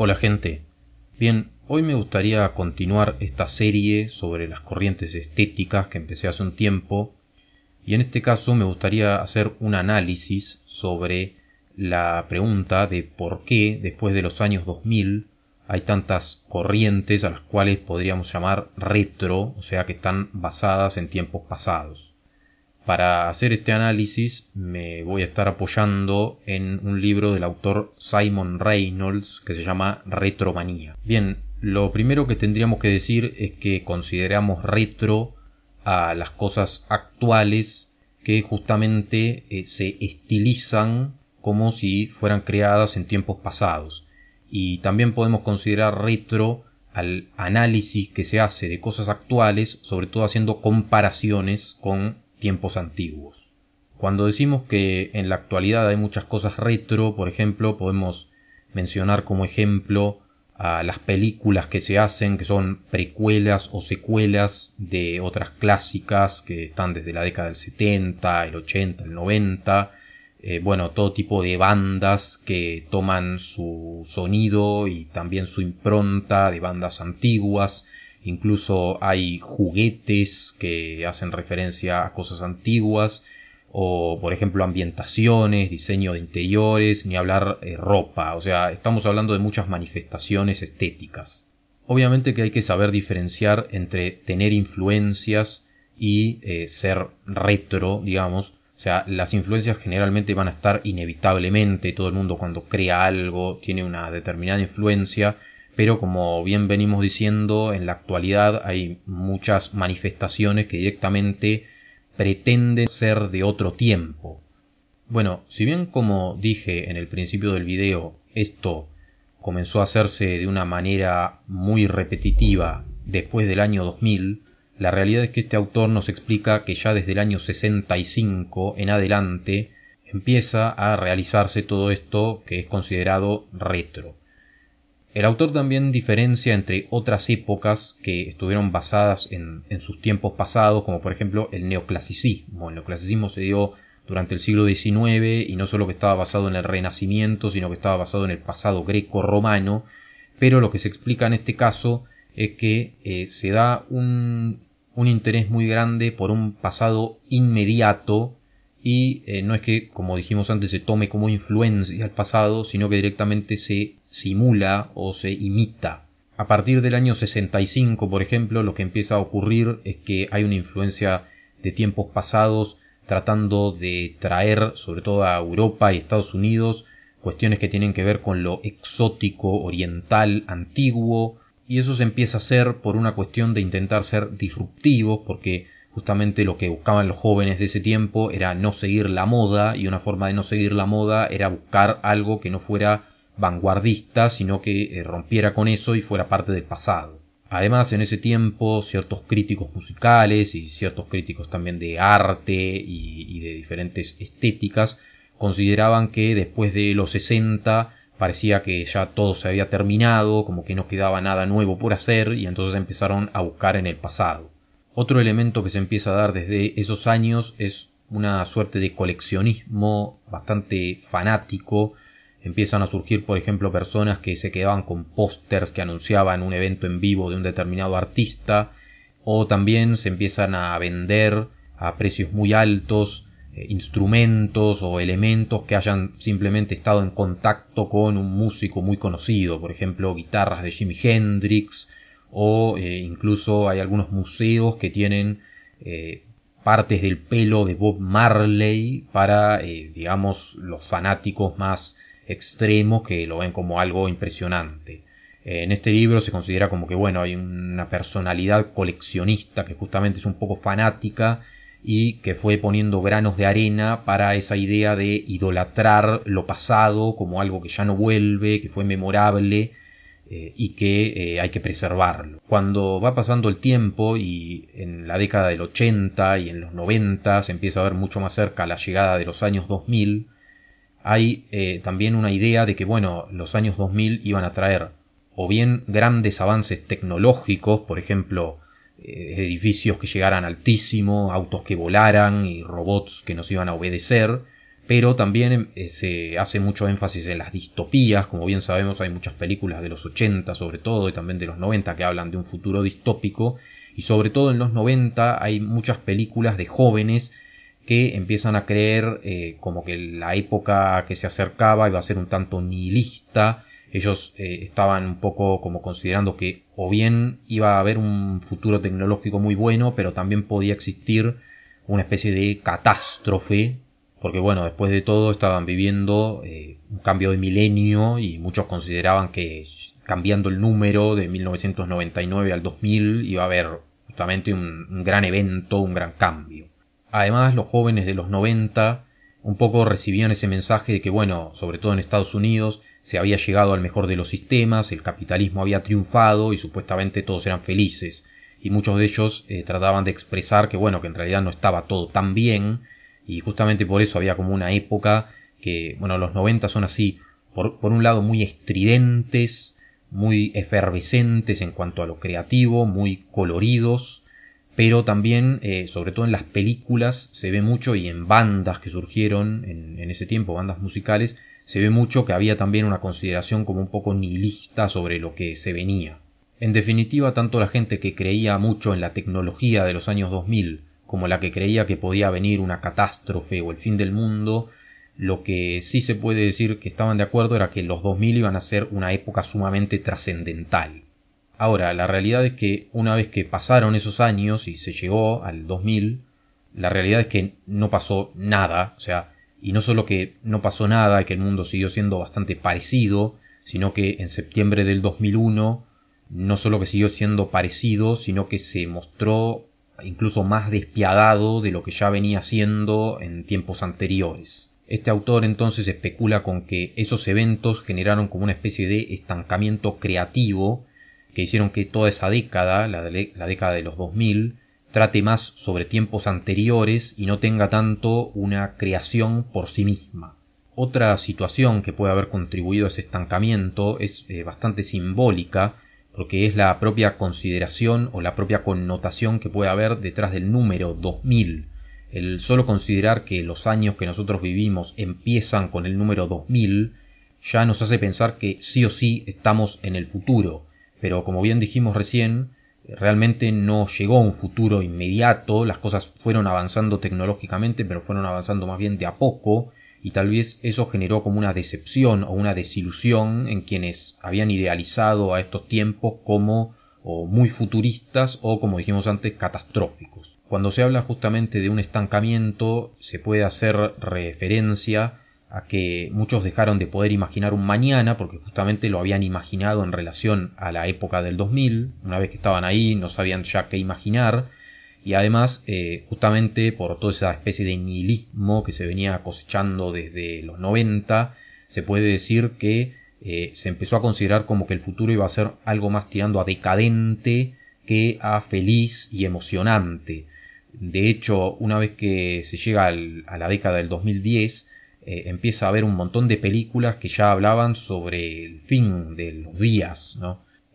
Hola gente. Bien, hoy me gustaría continuar esta serie sobre las corrientes estéticas que empecé hace un tiempo y en este caso me gustaría hacer un análisis sobre la pregunta de por qué después de los años 2000 hay tantas corrientes a las cuales podríamos llamar retro, o sea que están basadas en tiempos pasados. Para hacer este análisis me voy a estar apoyando en un libro del autor Simon Reynolds que se llama Retromanía. Bien, lo primero que tendríamos que decir es que consideramos retro a las cosas actuales que justamente eh, se estilizan como si fueran creadas en tiempos pasados. Y también podemos considerar retro al análisis que se hace de cosas actuales, sobre todo haciendo comparaciones con tiempos antiguos. Cuando decimos que en la actualidad hay muchas cosas retro, por ejemplo, podemos mencionar como ejemplo a las películas que se hacen, que son precuelas o secuelas de otras clásicas que están desde la década del 70, el 80, el 90. Eh, bueno, todo tipo de bandas que toman su sonido y también su impronta de bandas antiguas Incluso hay juguetes que hacen referencia a cosas antiguas, o por ejemplo ambientaciones, diseño de interiores, ni hablar eh, ropa. O sea, estamos hablando de muchas manifestaciones estéticas. Obviamente que hay que saber diferenciar entre tener influencias y eh, ser retro, digamos. O sea, las influencias generalmente van a estar inevitablemente. Todo el mundo cuando crea algo tiene una determinada influencia pero como bien venimos diciendo, en la actualidad hay muchas manifestaciones que directamente pretenden ser de otro tiempo. Bueno, si bien como dije en el principio del video, esto comenzó a hacerse de una manera muy repetitiva después del año 2000, la realidad es que este autor nos explica que ya desde el año 65 en adelante empieza a realizarse todo esto que es considerado retro. El autor también diferencia entre otras épocas que estuvieron basadas en, sus tiempos pasados, como por ejemplo el neoclasicismo. El neoclasicismo se dio durante el siglo XIX y no solo que estaba basado en el Renacimiento, sino que estaba basado en el pasado greco-romano, pero lo que se explica en este caso es que eh, se da un, interés muy grande por un pasado inmediato y eh, no es que, como dijimos antes, se tome como influencia el pasado, sino que directamente se simula o se imita. A partir del año 65, por ejemplo, lo que empieza a ocurrir es que hay una influencia de tiempos pasados tratando de traer, sobre todo a Europa y Estados Unidos, cuestiones que tienen que ver con lo exótico, oriental, antiguo, y eso se empieza a hacer por una cuestión de intentar ser disruptivos, porque justamente lo que buscaban los jóvenes de ese tiempo era no seguir la moda, y una forma de no seguir la moda era buscar algo que no fuera vanguardista, sino que eh, rompiera con eso y fuera parte del pasado. Además, en ese tiempo, ciertos críticos musicales y ciertos críticos también de arte y, y de diferentes estéticas consideraban que después de los 60 parecía que ya todo se había terminado, como que no quedaba nada nuevo por hacer y entonces empezaron a buscar en el pasado. Otro elemento que se empieza a dar desde esos años es una suerte de coleccionismo bastante fanático Empiezan a surgir, por ejemplo, personas que se quedaban con pósters que anunciaban un evento en vivo de un determinado artista, o también se empiezan a vender a precios muy altos eh, instrumentos o elementos que hayan simplemente estado en contacto con un músico muy conocido, por ejemplo, guitarras de Jimi Hendrix, o eh, incluso hay algunos museos que tienen eh, partes del pelo de Bob Marley para, digamos, los fanáticos más Extremo que lo ven como algo impresionante. Eh, en este libro se considera como que, bueno, hay una personalidad coleccionista que justamente es un poco fanática y que fue poniendo granos de arena para esa idea de idolatrar lo pasado como algo que ya no vuelve, que fue memorable eh, y que eh, hay que preservarlo. Cuando va pasando el tiempo y en la década del 80 y en los 90 se empieza a ver mucho más cerca la llegada de los años 2000, hay eh, también una idea de que, bueno, los años 2000 iban a traer o bien grandes avances tecnológicos, por ejemplo, eh, edificios que llegaran altísimo, autos que volaran y robots que nos iban a obedecer, pero también eh, se hace mucho énfasis en las distopías, como bien sabemos hay muchas películas de los 80 sobre todo y también de los 90 que hablan de un futuro distópico, y sobre todo en los 90 hay muchas películas de jóvenes que empiezan a creer eh, como que la época que se acercaba iba a ser un tanto nihilista. Ellos eh, estaban un poco como considerando que o bien iba a haber un futuro tecnológico muy bueno, pero también podía existir una especie de catástrofe, porque bueno, después de todo estaban viviendo eh, un cambio de milenio y muchos consideraban que cambiando el número de 1999 al 2000 iba a haber justamente un gran evento, un gran cambio. Además, los jóvenes de los 90 un poco recibían ese mensaje de que, bueno, sobre todo en Estados Unidos, se había llegado al mejor de los sistemas, el capitalismo había triunfado y supuestamente todos eran felices. Y muchos de ellos eh, trataban de expresar que, bueno, que en realidad no estaba todo tan bien. Y justamente por eso había como una época que, bueno, los 90 son así, por un lado muy estridentes, muy efervescentes en cuanto a lo creativo, muy coloridos, pero también, eh, sobre todo en las películas, se ve mucho y en bandas que surgieron en, en, ese tiempo, bandas musicales, se ve mucho que había también una consideración como un poco nihilista sobre lo que se venía. En definitiva, tanto la gente que creía mucho en la tecnología de los años 2000 como la que creía que podía venir una catástrofe o el fin del mundo, lo que sí se puede decir que estaban de acuerdo era que los 2000 iban a ser una época sumamente trascendental Ahora, la realidad es que una vez que pasaron esos años y se llegó al 2000, la realidad es que no pasó nada, o sea, y no solo que no pasó nada, que el mundo siguió siendo bastante parecido, sino que en septiembre del 2001 no solo que siguió siendo parecido, sino que se mostró incluso más despiadado de lo que ya venía siendo en tiempos anteriores. Este autor entonces especula con que esos eventos generaron como una especie de estancamiento creativo que hicieron que toda esa década, la, década de los 2000, trate más sobre tiempos anteriores y no tenga tanto una creación por sí misma. Otra situación que puede haber contribuido a ese estancamiento es eh, bastante simbólica, porque es la propia consideración o la propia connotación que puede haber detrás del número 2000. El solo considerar que los años que nosotros vivimos empiezan con el número 2000 ya nos hace pensar que sí o sí estamos en el futuro, pero como bien dijimos recién, realmente no llegó a un futuro inmediato, las cosas fueron avanzando tecnológicamente, pero fueron avanzando más bien de a poco, y tal vez eso generó como una decepción o una desilusión en quienes habían idealizado a estos tiempos como muy futuristas o como dijimos antes catastróficos. Cuando se habla justamente de un estancamiento se puede hacer referencia a que muchos dejaron de poder imaginar un mañana porque justamente lo habían imaginado en relación a la época del 2000, una vez que estaban ahí no sabían ya qué imaginar y además eh, justamente por toda esa especie de nihilismo que se venía cosechando desde los 90, se puede decir que eh, se empezó a considerar como que el futuro iba a ser algo más tirando a decadente que a feliz y emocionante. De hecho, una vez que se llega a la década del 2010, eh, empieza a haber un montón de películas que ya hablaban sobre el fin de los días,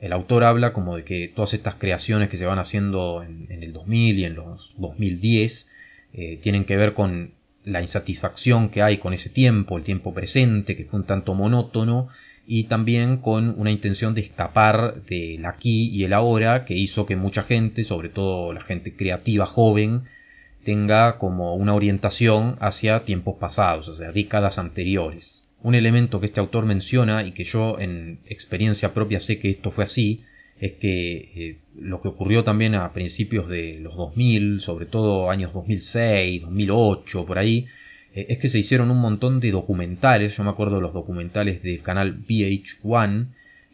El autor habla como de que todas estas creaciones que se van haciendo en, el 2000 y en los 2010 eh, tienen que ver con la insatisfacción que hay con ese tiempo, el tiempo presente, que fue un tanto monótono, y también con una intención de escapar del aquí y el ahora que hizo que mucha gente, sobre todo la gente creativa joven, tenga como una orientación hacia tiempos pasados, hacia décadas anteriores. Un elemento que este autor menciona y que yo en experiencia propia sé que esto fue así, es que eh, lo que ocurrió también a principios de los 2000, sobre todo años 2006, 2008, por ahí, eh, es que se hicieron un montón de documentales, yo me acuerdo de los documentales del canal VH1,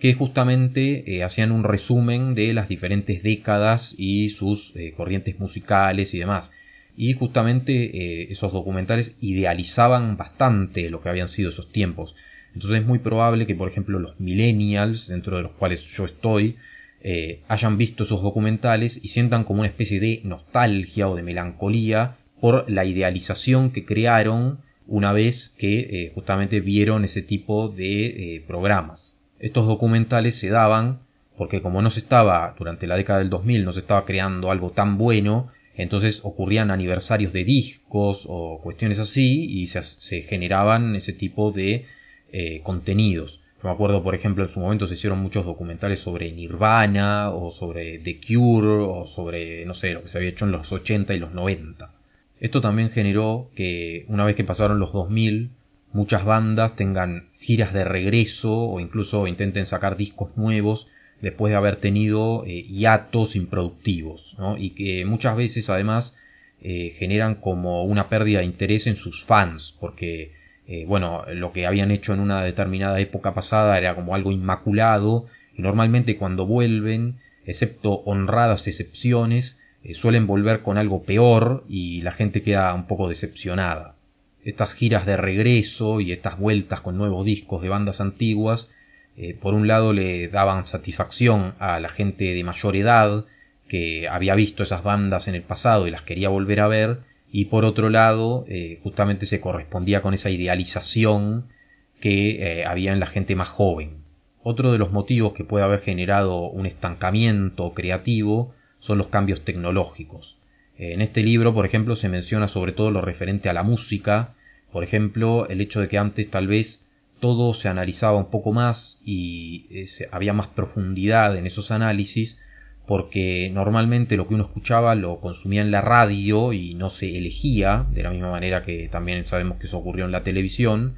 que justamente eh, hacían un resumen de las diferentes décadas y sus corrientes musicales y demás y justamente eh, esos documentales idealizaban bastante lo que habían sido esos tiempos. Entonces es muy probable que, por ejemplo, los millennials, dentro de los cuales yo estoy, eh, hayan visto esos documentales y sientan como una especie de nostalgia o de melancolía por la idealización que crearon una vez que eh, justamente vieron ese tipo de programas. Estos documentales se daban porque como no se estaba, durante la década del 2000, no se estaba creando algo tan bueno, entonces ocurrían aniversarios de discos o cuestiones así y se, generaban ese tipo de eh, contenidos. Yo me acuerdo, por ejemplo, en su momento se hicieron muchos documentales sobre Nirvana o sobre The Cure o sobre, no sé, lo que se había hecho en los 80 y los 90. Esto también generó que una vez que pasaron los 2000, muchas bandas tengan giras de regreso o incluso intenten sacar discos nuevos después de haber tenido eh, hiatos improductivos y que muchas veces además eh, generan como una pérdida de interés en sus fans porque eh, bueno lo que habían hecho en una determinada época pasada era como algo inmaculado y normalmente cuando vuelven excepto honradas excepciones suelen volver con algo peor y la gente queda un poco decepcionada estas giras de regreso y estas vueltas con nuevos discos de bandas antiguas eh, por un lado le daban satisfacción a la gente de mayor edad que había visto esas bandas en el pasado y las quería volver a ver, y por otro lado eh, justamente se correspondía con esa idealización que eh, había en la gente más joven. Otro de los motivos que puede haber generado un estancamiento creativo son los cambios tecnológicos. En este libro, por ejemplo, se menciona sobre todo lo referente a la música, por ejemplo, el hecho de que antes tal vez todo se analizaba un poco más y eh, había más profundidad en esos análisis porque normalmente lo que uno escuchaba lo consumía en la radio y no se elegía, de la misma manera que también sabemos que eso ocurrió en la televisión,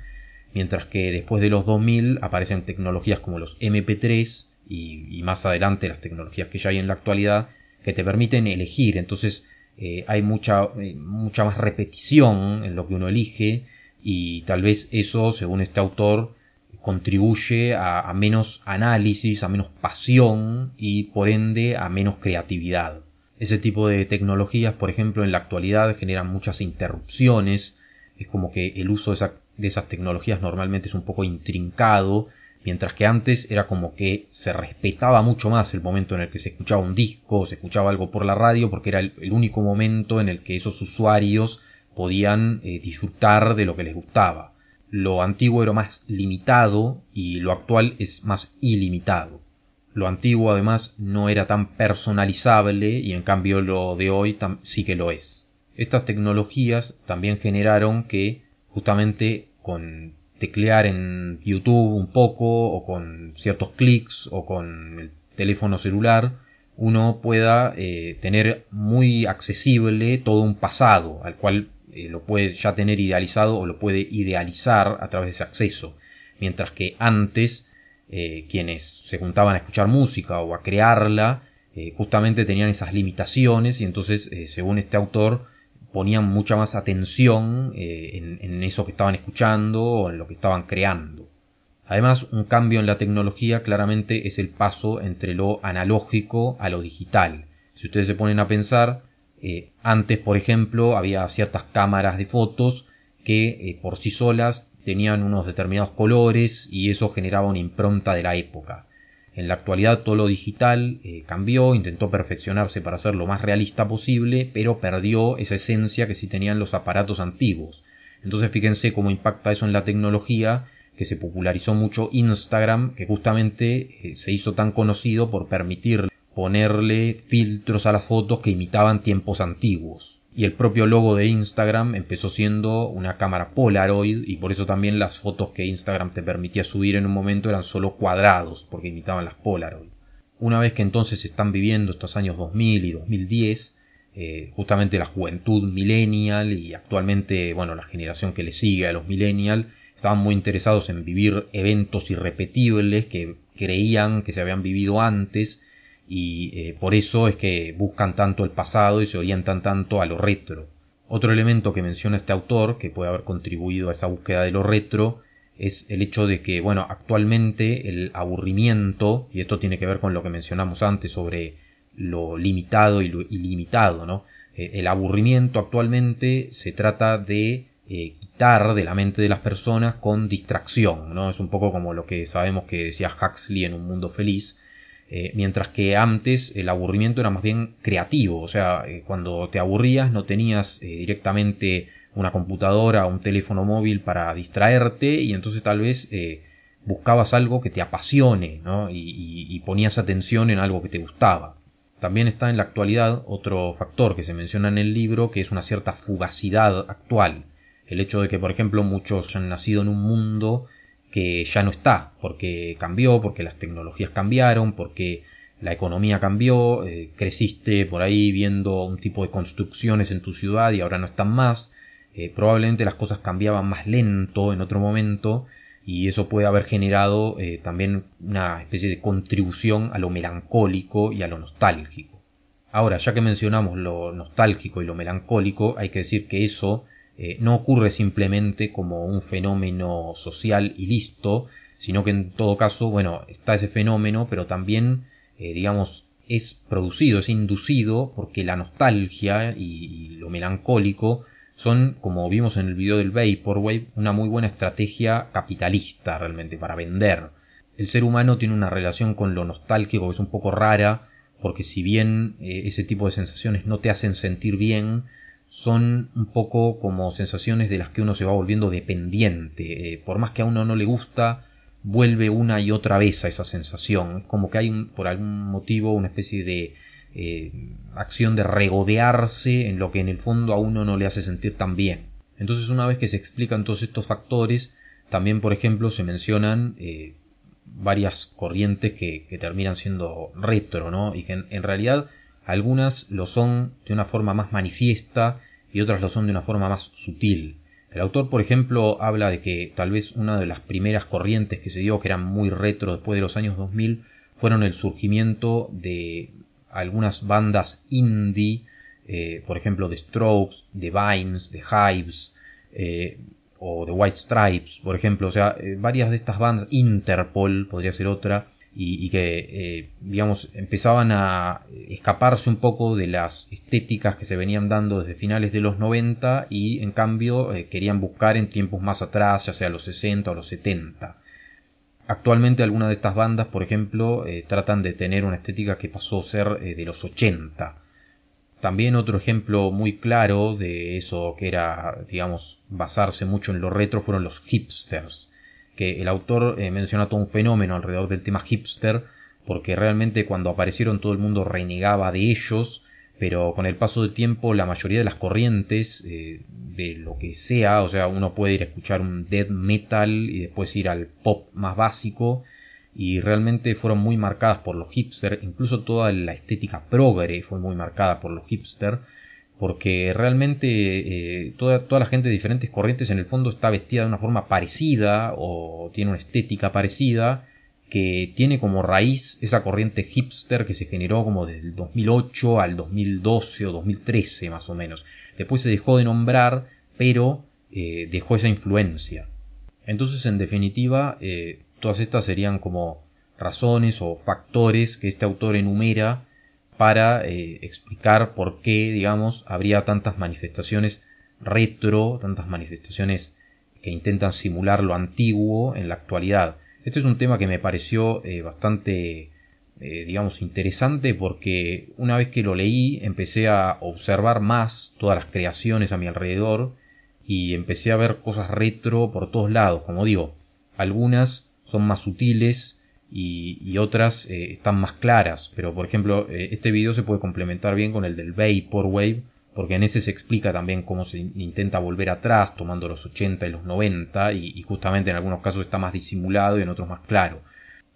mientras que después de los 2000 aparecen tecnologías como los MP3 y, más adelante las tecnologías que ya hay en la actualidad que te permiten elegir, entonces eh, hay mucha, eh, mucha más repetición en lo que uno elige y tal vez eso, según este autor, contribuye a, menos análisis, a menos pasión y por ende a menos creatividad. Ese tipo de tecnologías, por ejemplo, en la actualidad generan muchas interrupciones, es como que el uso de, esas tecnologías normalmente es un poco intrincado, mientras que antes era como que se respetaba mucho más el momento en el que se escuchaba un disco, se escuchaba algo por la radio, porque era el único momento en el que esos usuarios podían eh, disfrutar de lo que les gustaba. Lo antiguo era más limitado y lo actual es más ilimitado. Lo antiguo además no era tan personalizable y en cambio lo de hoy sí que lo es. Estas tecnologías también generaron que justamente con teclear en YouTube un poco o con ciertos clics o con el teléfono celular uno pueda eh, tener muy accesible todo un pasado al cual eh, lo puede ya tener idealizado o lo puede idealizar a través de ese acceso. Mientras que antes eh, quienes se juntaban a escuchar música o a crearla eh, justamente tenían esas limitaciones y entonces según este autor ponían mucha más atención en eso que estaban escuchando o en lo que estaban creando. Además, un cambio en la tecnología claramente es el paso entre lo analógico a lo digital. Si ustedes se ponen a pensar, eh, antes, por ejemplo, había ciertas cámaras de fotos que eh, por sí solas tenían unos determinados colores y eso generaba una impronta de la época. En la actualidad todo lo digital eh, cambió, intentó perfeccionarse para ser lo más realista posible, pero perdió esa esencia que sí tenían los aparatos antiguos. Entonces fíjense cómo impacta eso en la tecnología, que se popularizó mucho Instagram, que justamente se hizo tan conocido por permitir ponerle filtros a las fotos que imitaban tiempos antiguos. Y el propio logo de Instagram empezó siendo una cámara Polaroid y por eso también las fotos que Instagram te permitía subir en un momento eran solo cuadrados porque imitaban las Polaroid. Una vez que entonces están viviendo estos años 2000 y 2010, eh, justamente la juventud millennial y actualmente, bueno, la generación que le sigue a los millennial, estaban muy interesados en vivir eventos irrepetibles que creían que se habían vivido antes y eh, por eso es que buscan tanto el pasado y se orientan tanto a lo retro. Otro elemento que menciona este autor, que puede haber contribuido a esa búsqueda de lo retro, es el hecho de que, bueno, actualmente el aburrimiento, y esto tiene que ver con lo que mencionamos antes sobre lo limitado y lo ilimitado, ¿no? Eh, el aburrimiento actualmente se trata de eh, quitar de la mente de las personas con distracción, ¿no? Es un poco como lo que sabemos que decía Huxley en Un Mundo Feliz, eh, mientras que antes el aburrimiento era más bien creativo, o sea, eh, cuando te aburrías no tenías eh, directamente una computadora o un teléfono móvil para distraerte y entonces tal vez buscabas algo que te apasione ¿no? y ponías atención en algo que te gustaba. También está en la actualidad otro factor que se menciona en el libro que es una cierta fugacidad actual. El hecho de que, por ejemplo, muchos han nacido en un mundo que ya no está, porque cambió, porque las tecnologías cambiaron, porque la economía cambió, eh, creciste por ahí viendo un tipo de construcciones en tu ciudad y ahora no están más, eh, probablemente las cosas cambiaban más lento en otro momento y eso puede haber generado eh, también una especie de contribución a lo melancólico y a lo nostálgico. Ahora, ya que mencionamos lo nostálgico y lo melancólico, hay que decir que eso eh, no ocurre simplemente como un fenómeno social y listo, sino que en todo caso, bueno, está ese fenómeno, pero también, eh, digamos, es producido, es inducido, porque la nostalgia y, lo melancólico son, como vimos en el video del Vaporwave, una muy buena estrategia capitalista realmente para vender. El ser humano tiene una relación con lo nostálgico que es un poco rara, porque si bien eh, ese tipo de sensaciones no te hacen sentir bien, son un poco como sensaciones de las que uno se va volviendo dependiente. Eh, por más que a uno no le gusta, vuelve una y otra vez a esa sensación. Es como que hay por algún motivo una especie de eh, acción de regodearse en lo que en el fondo a uno no le hace sentir tan bien. Entonces una vez que se explican todos estos factores, también por ejemplo se mencionan eh, varias corrientes que, terminan siendo retro, ¿no? Y que en realidad algunas lo son de una forma más manifiesta y otras lo son de una forma más sutil. El autor, por ejemplo, habla de que tal vez una de las primeras corrientes que se dio, que eran muy retro después de los años 2000, fueron el surgimiento de algunas bandas indie, eh, por ejemplo, de Strokes, de Vines, de Hives, eh, o de White Stripes, por ejemplo. O sea, eh, varias de estas bandas, Interpol podría ser otra, y, que, eh, digamos, empezaban a escaparse un poco de las estéticas que se venían dando desde finales de los 90 y en cambio eh, querían buscar en tiempos más atrás, ya sea los 60 o los 70. Actualmente algunas de estas bandas, por ejemplo, eh, tratan de tener una estética que pasó a ser de los 80. También otro ejemplo muy claro de eso que era, digamos, basarse mucho en lo retro fueron los hipsters que el autor eh, menciona todo un fenómeno alrededor del tema hipster, porque realmente cuando aparecieron todo el mundo renegaba de ellos, pero con el paso del tiempo la mayoría de las corrientes eh, de lo que sea, o sea, uno puede ir a escuchar un death metal y después ir al pop más básico y realmente fueron muy marcadas por los hipster, incluso toda la estética progre fue muy marcada por los hipster porque realmente eh, toda, la gente de diferentes corrientes en el fondo está vestida de una forma parecida o tiene una estética parecida que tiene como raíz esa corriente hipster que se generó como desde el 2008 al 2012 o 2013 más o menos. Después se dejó de nombrar, pero eh, dejó esa influencia. Entonces, en definitiva, eh, todas estas serían como razones o factores que este autor enumera para eh, explicar por qué, digamos, habría tantas manifestaciones retro, tantas manifestaciones que intentan simular lo antiguo en la actualidad. Este es un tema que me pareció eh, bastante, eh, digamos, interesante porque una vez que lo leí empecé a observar más todas las creaciones a mi alrededor y empecé a ver cosas retro por todos lados, como digo, algunas son más sutiles, y, otras eh, están más claras. Pero por ejemplo, eh, este video se puede complementar bien con el del wave porque en ese se explica también cómo se intenta volver atrás, tomando los 80 y los 90, y, justamente en algunos casos está más disimulado y en otros más claro.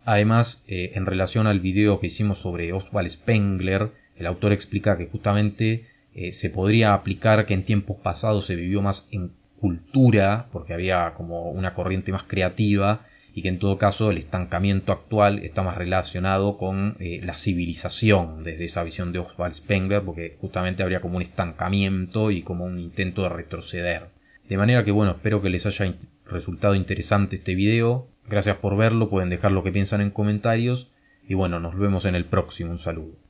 Además, eh, en relación al video que hicimos sobre Oswald Spengler, el autor explica que justamente se podría aplicar que en tiempos pasados se vivió más en cultura, porque había como una corriente más creativa, y que en todo caso el estancamiento actual está más relacionado con eh, la civilización desde esa visión de Oswald Spengler, porque justamente habría como un estancamiento y como un intento de retroceder. De manera que bueno, espero que les haya resultado interesante este video. Gracias por verlo, pueden dejar lo que piensan en comentarios y bueno, nos vemos en el próximo. Un saludo.